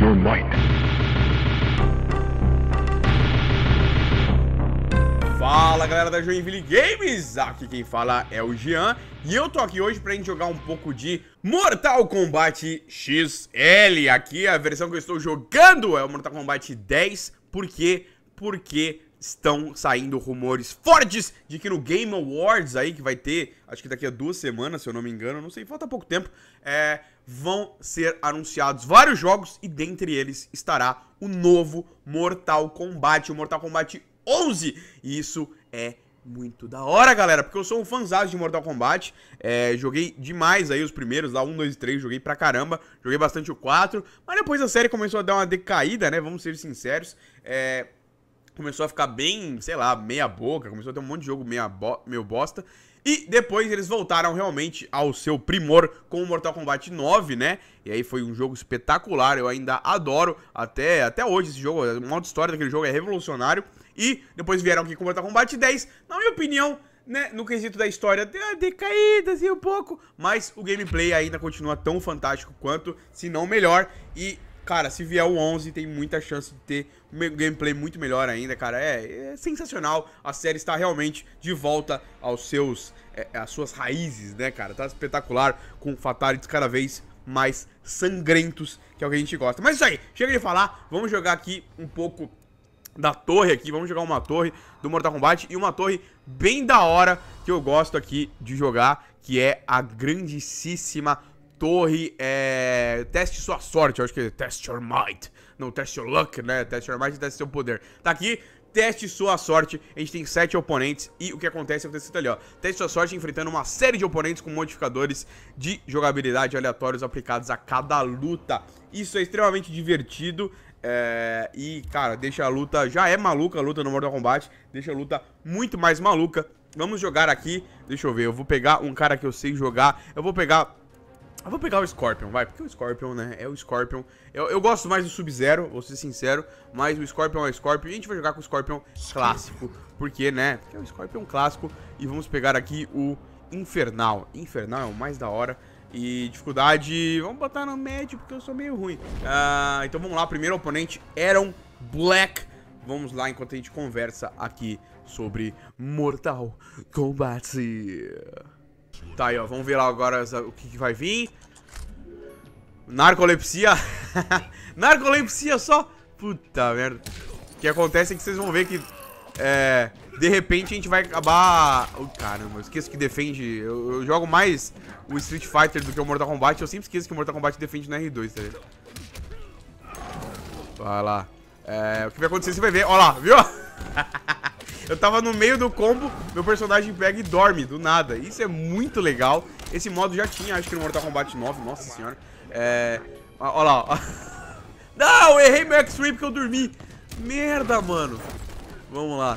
your might. Fala galera da Joinville Games, aqui quem fala é o Jean e eu tô aqui hoje pra gente jogar um pouco de Mortal Kombat XL. Aqui a versão que eu estou jogando é o Mortal Kombat 10, por quê? Porque estão saindo rumores fortes de que no Game Awards aí, que vai ter, acho que daqui a duas semanas, se eu não me engano, não sei, falta pouco tempo, é, vão ser anunciados vários jogos e dentre eles estará o novo Mortal Kombat, o Mortal Kombat 11. E isso é muito da hora, galera, porque eu sou um fãzado de Mortal Kombat, é, joguei demais aí os primeiros, lá 1, 2 e 3, joguei pra caramba, joguei bastante o 4, mas depois a série começou a dar uma decaída, né, vamos ser sinceros, é, começou a ficar bem, sei lá, meia boca, começou a ter um monte de jogo meia bo meio bosta, e depois eles voltaram realmente ao seu primor com o Mortal Kombat 9, né? E aí foi um jogo espetacular, eu ainda adoro até, até hoje esse jogo, é o modo história daquele jogo é revolucionário. E depois vieram aqui com Mortal Kombat 10, na minha opinião, né, no quesito da história, decaídas assim um pouco, mas o gameplay ainda continua tão fantástico quanto, se não melhor, e Cara, se vier o 11, tem muita chance de ter um gameplay muito melhor ainda, cara. É, é sensacional. A série está realmente de volta aos seus, é, é às suas raízes, né, cara? Tá espetacular, com fatalities cada vez mais sangrentos, que é o que a gente gosta. Mas é isso aí, chega de falar, vamos jogar aqui um pouco da torre aqui, vamos jogar uma torre do Mortal Kombat e uma torre bem da hora que eu gosto aqui de jogar, que é a grandíssima torre, é... teste sua sorte, eu acho que é test your might. Não, test your luck, né? Test your might e teste seu poder. Tá aqui, teste sua sorte. A gente tem sete oponentes e o que acontece é o que está ali, ó. Teste sua sorte enfrentando uma série de oponentes com modificadores de jogabilidade aleatórios aplicados a cada luta. Isso é extremamente divertido. É... e, cara, deixa a luta... Já é maluca a luta no Mortal Kombat. Deixa a luta muito mais maluca. Vamos jogar aqui. Deixa eu ver. Eu vou pegar um cara que eu sei jogar. Eu vou pegar eu vou pegar o Scorpion, vai, porque o Scorpion, né, é o Scorpion. Eu, eu gosto mais do Sub-Zero, vou ser sincero, mas o Scorpion é o Scorpion. E a gente vai jogar com o Scorpion clássico, porque, né, porque é o Scorpion clássico. E vamos pegar aqui o Infernal. Infernal é o mais da hora. E dificuldade, vamos botar no médio, porque eu sou meio ruim. Ah, então vamos lá, primeiro oponente, Aaron Black. Vamos lá, enquanto a gente conversa aqui sobre Mortal Kombat. Tá aí, ó. Vamos ver lá agora o que, que vai vir. Narcolepsia. Narcolepsia só. Puta merda. O que acontece é que vocês vão ver que... É... De repente a gente vai acabar... Oh, caramba, eu esqueço que defende... Eu, eu, jogo mais o Street Fighter do que o Mortal Kombat. Eu sempre esqueço que o Mortal Kombat defende na R2, tá ligado? Vai lá. É... O que vai acontecer, você vai ver. Ó lá, viu? Eu tava no meio do combo, meu personagem pega e dorme, do nada. Isso é muito legal. Esse modo já tinha, acho que no Mortal Kombat 9, nossa senhora. É... Olha lá, ó. Não, errei meu X-Ray porque eu dormi. Merda, mano. Vamos lá.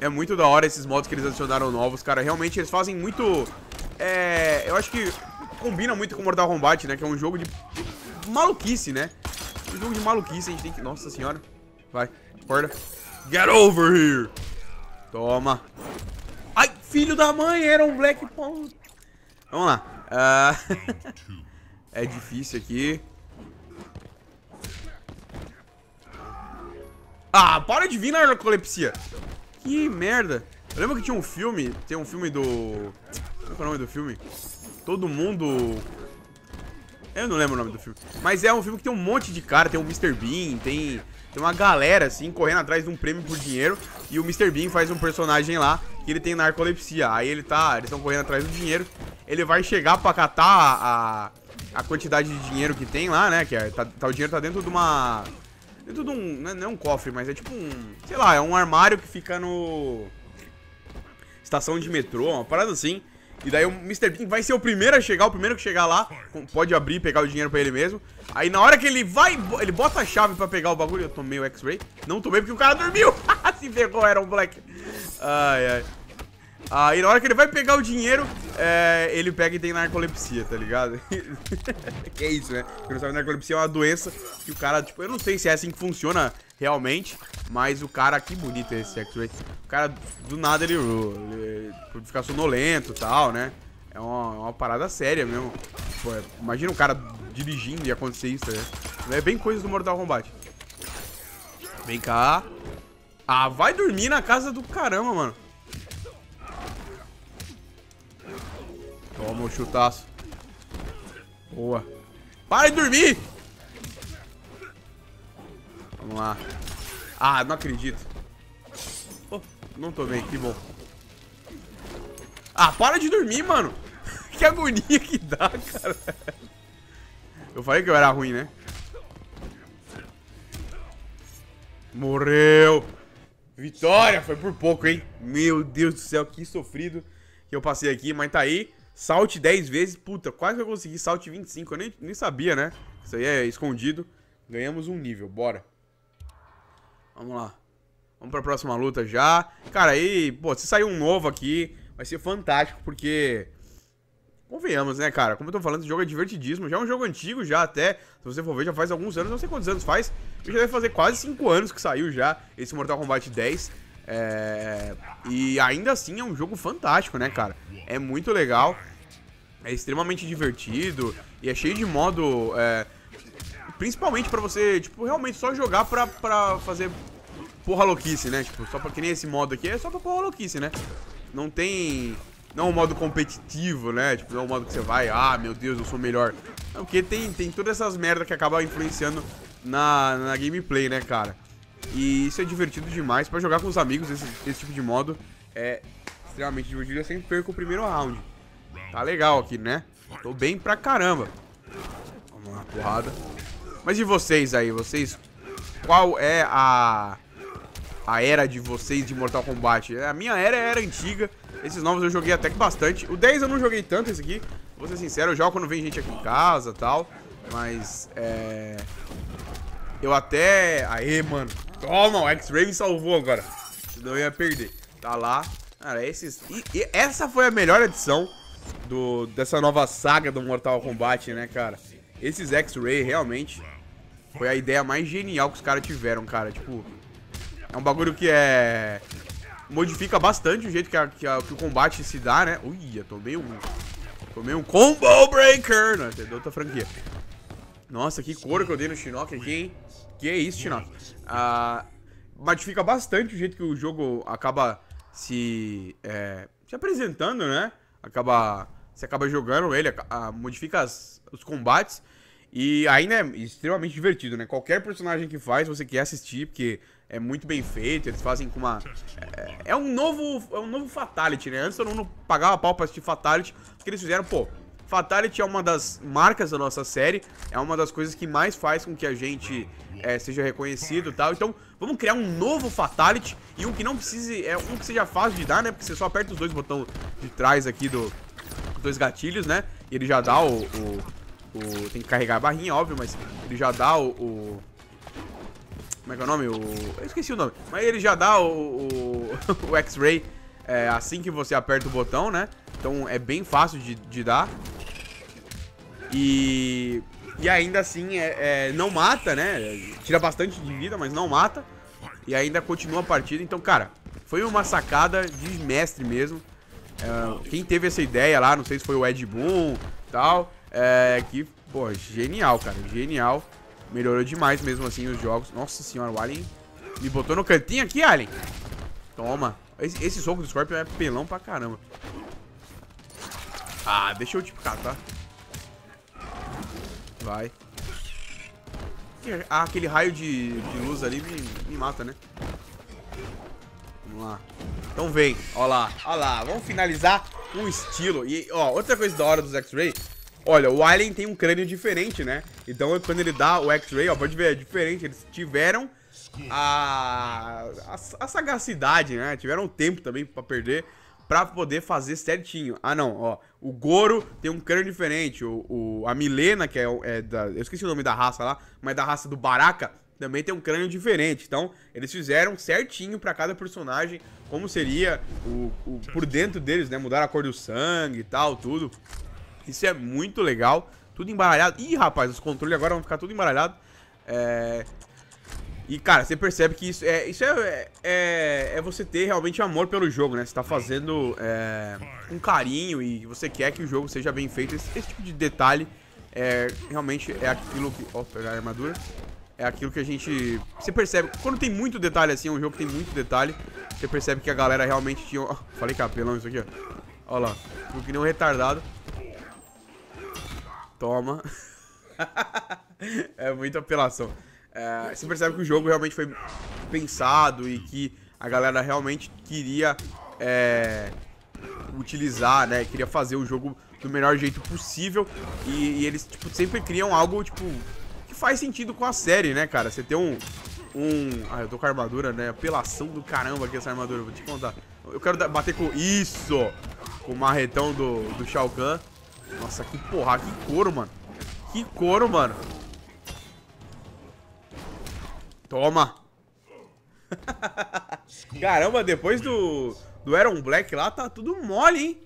É muito da hora esses modos que eles adicionaram novos, cara. Realmente eles fazem muito... É... Eu acho que combina muito com Mortal Kombat, né? Que é um jogo de maluquice, né? Um jogo de maluquice, a gente tem que... Nossa senhora. Vai, acorda. Get over here! Toma. Ai, filho da mãe, era um Black Pawn. Vamos lá. Uh... é difícil aqui. Ah, para de vir na narcolepsia. Que merda. Eu lembro que tinha um filme, tem um filme do... É Qual é o nome do filme? Todo mundo... Eu não lembro o nome do filme. Mas é um filme que tem um monte de cara. Tem o Mr. Bean, tem tem uma galera, assim, correndo atrás de um prêmio por dinheiro. E o Mr. Bean faz um personagem lá que ele tem narcolepsia. Aí ele tá. Eles estão correndo atrás do dinheiro. Ele vai chegar pra catar a, a quantidade de dinheiro que tem lá, né? Que é, tá, tá, o dinheiro tá dentro de uma. Dentro de um. Não é, não é um cofre, mas é tipo um. Sei lá, é um armário que fica no. Estação de metrô, uma parada assim. E daí o Mr. Bean vai ser o primeiro a chegar, o primeiro que chegar lá. Pode abrir e pegar o dinheiro pra ele mesmo. Aí na hora que ele vai, ele bota a chave pra pegar o bagulho. Eu tomei o X-Ray. Não tomei porque o cara dormiu. Se ferrou, era um Black. Ai, ai. Aí na hora que ele vai pegar o dinheiro, é, ele pega e tem narcolepsia, tá ligado? que é isso, né? Porque não sabe, narcolepsia é uma doença que o cara, tipo, eu não sei se é assim que funciona realmente, mas o cara, que bonito esse X-Ray. O cara, do nada, ele, ele, ele fica sonolento e tal, né? é uma, é uma parada séria mesmo. Pô, imagina um cara dirigindo e acontecer isso, né? É bem coisa do Mortal Kombat. Vem cá. Ah, vai dormir na casa do caramba, mano. Toma o chutaço. Boa. Para de dormir! Vamos lá. Ah, não acredito. Oh, não tô bem, que bom. Ah, para de dormir, mano que agonia que dá, cara. Eu falei que eu era ruim, né? Morreu. Vitória, foi por pouco, hein? Meu Deus do céu, que sofrido que eu passei aqui, mas tá aí. Salte 10 vezes, puta, quase que eu consegui salte 25, eu nem, nem sabia, né? Isso aí é escondido. Ganhamos um nível, bora. Vamos lá. Vamos pra próxima luta já. Cara, aí, pô, se sair um novo aqui, vai ser fantástico, porque Convenhamos, né, cara? Como eu tô falando, esse jogo é divertidíssimo. Já é um jogo antigo, já até. Se você for ver, já faz alguns anos, não sei quantos anos faz. Já deve fazer quase 5 anos que saiu já esse Mortal Kombat 10. É... E ainda assim é um jogo fantástico, né, cara? É muito legal. É extremamente divertido. E é cheio de modo. É... Principalmente pra você, tipo, realmente só jogar pra, pra fazer porra louquice, né? Tipo, só pra que nem esse modo aqui, é só pra porra louquice, né? Não tem não é um modo competitivo, né? Tipo, não é um modo que você vai, ah, meu Deus, eu sou melhor. Não, porque tem, tem todas essas merdas que acabam influenciando na, na gameplay, né, cara? E isso é divertido demais. para jogar com os amigos, esse, esse tipo de modo é extremamente divertido. Eu sempre perco o primeiro round. Tá legal aqui, né? Tô bem pra caramba. Vamos lá, porrada. Mas e vocês aí? Vocês... Qual é a... A era de vocês de Mortal Kombat? A minha era era é antiga. Esses novos eu joguei até que bastante. O 10 eu não joguei tanto esse aqui. Vou ser sincero, eu jogo quando vem gente aqui em casa e tal. Mas, é... Eu até... Aê, mano. Toma, o X-Ray me salvou agora. Senão eu ia perder. Tá lá. Cara, esses... E, e essa foi a melhor edição do... dessa nova saga do Mortal Kombat, né, cara? Esses X-Ray, realmente, foi a ideia mais genial que os caras tiveram, cara. Tipo, é um bagulho que é modifica bastante o jeito que, a, que, a, que o combate se dá, né? ui tomei um... Tomei um Combo Breaker! Não, é da outra franquia. Nossa, que couro que eu dei no Shinnok aqui, hein? Que é isso, Shinnok? Ah, modifica bastante o jeito que o jogo acaba se... É, se apresentando, né? Acaba... Você acaba jogando ele, a, modifica as, os combates... E ainda é extremamente divertido, né? Qualquer personagem que faz, você quer assistir, porque é muito bem feito, eles fazem com uma... É, é um novo é um novo Fatality, né? Antes eu não pagava pau pra assistir Fatality, porque eles fizeram, pô... Fatality é uma das marcas da nossa série, é uma das coisas que mais faz com que a gente é, seja reconhecido e tal. Então, vamos criar um novo Fatality e um que não precise... É um que seja fácil de dar, né? Porque você só aperta os dois botões de trás aqui do... Dois gatilhos, né? E ele já dá o, o o, tem que carregar a barrinha, óbvio, mas ele já dá o, o... como é que é o nome? O, eu esqueci o nome. Mas ele já dá o, o, o X-Ray é, assim que você aperta o botão, né? Então é bem fácil de, de dar. E... E ainda assim, é, é, não mata, né? Tira bastante de vida, mas não mata. E ainda continua a partida. Então, cara, foi uma sacada de mestre mesmo. É, quem teve essa ideia lá, não sei se foi o Ed Boon tal, é, que Pô, genial, cara. Genial. Melhorou demais mesmo assim os jogos. Nossa senhora, o Alien me botou no cantinho aqui, Alien. Toma. Esse, esse soco do Scorpion é pelão pra caramba. Ah, deixa eu te picar, tá? Vai. Ah, aquele raio de, de luz ali me, me, mata, né? Vamos lá. Então vem. Ó lá, ó lá. Vamos finalizar com estilo. E, ó, outra coisa da hora dos X-Ray Olha, o Alien tem um crânio diferente, né? Então, quando ele dá o X-Ray, ó, pode ver, é diferente. Eles tiveram a, a, a sagacidade, né? Tiveram tempo também pra perder pra poder fazer certinho. Ah, não, ó. O Goro tem um crânio diferente. O, o a Milena, que é, é da, Eu esqueci o nome da raça lá, mas da raça do Baraka, também tem um crânio diferente. Então, eles fizeram certinho para cada personagem como seria o, o, por dentro deles, né? Mudaram a cor do sangue e tal, tudo. Isso é muito legal. Tudo embaralhado. Ih, rapaz, os controles agora vão ficar tudo embaralhado. É... E, cara, você percebe que isso é isso é, é, é você ter realmente amor pelo jogo, né? Você tá fazendo é, um carinho e você quer que o jogo seja bem feito. Esse, esse tipo de detalhe é, realmente é aquilo que... Ó, pegar a armadura. É aquilo que a gente... Você percebe... Quando tem muito detalhe assim, é um jogo que tem muito detalhe, você percebe que a galera realmente tinha... Oh, falei capelão isso aqui, ó. Ó lá. Ficou que nem um retardado. Toma. é muita apelação. É, você percebe que o jogo realmente foi pensado e que a galera realmente queria é, utilizar, né? Queria fazer o jogo do melhor jeito possível. E, e, eles, tipo, sempre criam algo, tipo, que faz sentido com a série, né, cara? Você tem um. Um. Ah, eu tô com a armadura, né? Apelação do caramba aqui essa armadura, vou te contar. Eu quero bater com. Isso! Com o marretão do, do Shao Kahn. Nossa, que porra, que couro, mano. Que couro, mano. Toma. Caramba, depois do, do Aaron Black lá, tá tudo mole, hein?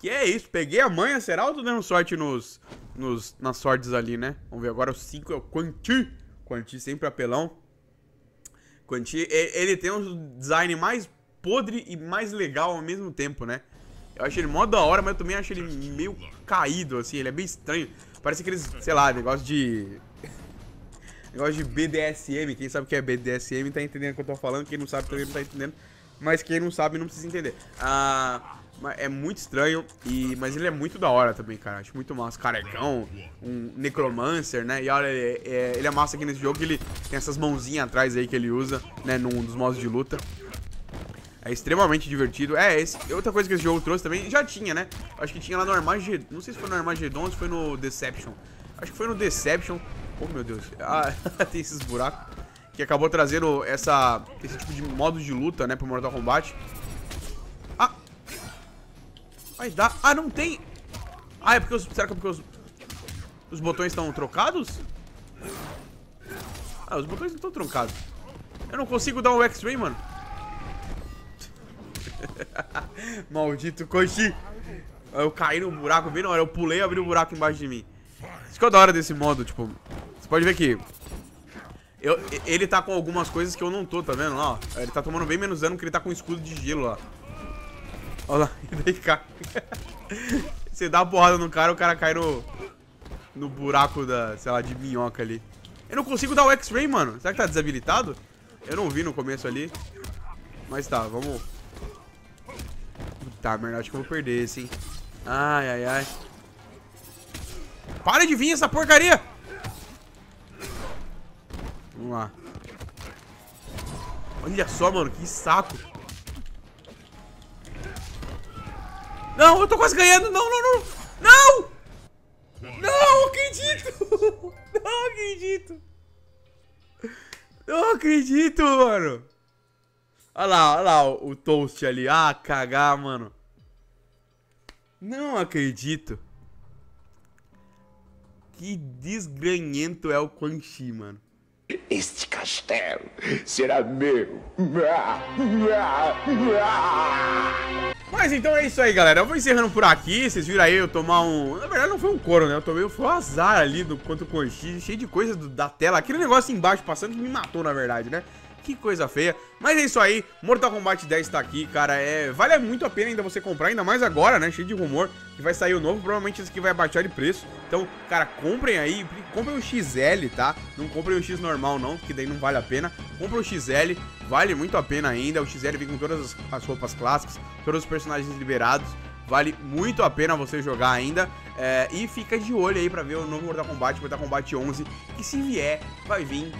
Que é isso, peguei a manha, será? Ou tô dando sorte nos, nos, nas sortes ali, né? Vamos ver, agora o 5 é o Quanti. Quanti sempre apelão. Quanti, ele tem um design mais podre e mais legal ao mesmo tempo, né? Eu achei ele mó da hora, mas eu também achei ele meio caído, assim. Ele é bem estranho. Parece aqueles, sei lá, negócio de... negócio de BDSM. Quem sabe o que é BDSM tá entendendo o que eu tô falando. Quem não sabe também não tá entendendo. Mas quem não sabe não precisa entender. Ah... É muito estranho, e, mas ele é muito da hora também, cara. Acho muito massa. Carecão, um necromancer, né? E olha, ele é, ele é massa aqui nesse jogo, ele tem essas mãozinhas atrás aí que ele usa, né? Num dos modos de luta. É extremamente divertido. É, esse, outra coisa que esse jogo trouxe também, já tinha, né? Acho que tinha lá no Armageddon. não sei se foi no Armageddon ou se foi no Deception. Acho que foi no Deception. Oh, meu Deus. Ah, tem esses buracos. Que acabou trazendo essa, esse tipo de modo de luta, né, pro Mortal Kombat. Ah! Ai, dá. Ah, não tem! Ah, é porque os... Será que é porque os... Os botões estão trocados? Ah, os botões não estão trocados. Eu não consigo dar um X-Ray, mano. Maldito Koji. Eu caí no buraco bem na hora. Eu pulei e abri o um buraco embaixo de mim. Isso que é da hora desse modo, tipo... Você pode ver que... Eu, ele tá com algumas coisas que eu não tô, tá vendo lá? Ó, ele tá tomando bem menos dano que ele tá com um escudo de gelo lá. Olha lá, e daí Você dá uma porrada no cara, o cara cai no... No buraco da, sei lá, de minhoca ali. Eu não consigo dar o X-Ray, mano. Será que tá desabilitado? Eu não vi no começo ali. Mas tá, vamos Tá, merda, acho que eu vou perder esse, hein. Ai, ai, ai. Para de vir essa porcaria! Vamos lá. Olha só, mano, que saco. Não, eu tô quase ganhando. Não, não, não. Não! Não acredito! Não acredito! Não acredito, mano! Olha lá, olha lá o, toast ali. Ah, cagar, mano. Não acredito. Que desgranhento é o Quan Chi, mano. Este castelo será meu. Mas então é isso aí, galera. Eu vou encerrando por aqui. Vocês viram aí eu tomar um... Na verdade, não foi um coro, né? Eu tomei foi um azar ali do... quanto o Conchi. Cheio de coisa do... da tela. Aquele negócio embaixo passando que me matou, na verdade, né? que coisa feia. Mas é isso aí, Mortal Kombat 10 tá aqui, cara. É, vale muito a pena ainda você comprar, ainda mais agora, né? Cheio de rumor que vai sair o novo. Provavelmente esse aqui vai baixar de preço. Então, cara, comprem aí. Comprem o XL, tá? Não comprem o X normal, não, que daí não vale a pena. Comprem o XL, vale muito a pena ainda. O XL vem com todas as, as roupas clássicas, todos os personagens liberados. Vale muito a pena você jogar ainda. É, e fica de olho aí pra ver o novo Mortal Kombat, Mortal Kombat 11. Que se vier, vai vir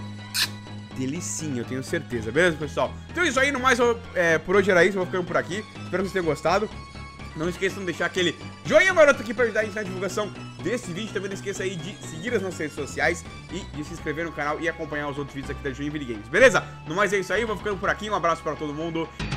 delicinha, eu tenho certeza. Beleza, pessoal? Então é isso aí, no mais, eu, é, por hoje era isso, vou ficando por aqui. Espero que vocês tenham gostado. Não esqueçam de deixar aquele joinha maroto aqui para ajudar a gente na divulgação desse vídeo. Também não esqueça aí de seguir as nossas redes sociais e de se inscrever no canal e acompanhar os outros vídeos aqui da Joinville Games, beleza? No mais é isso aí, vou ficando por aqui. Um abraço para todo mundo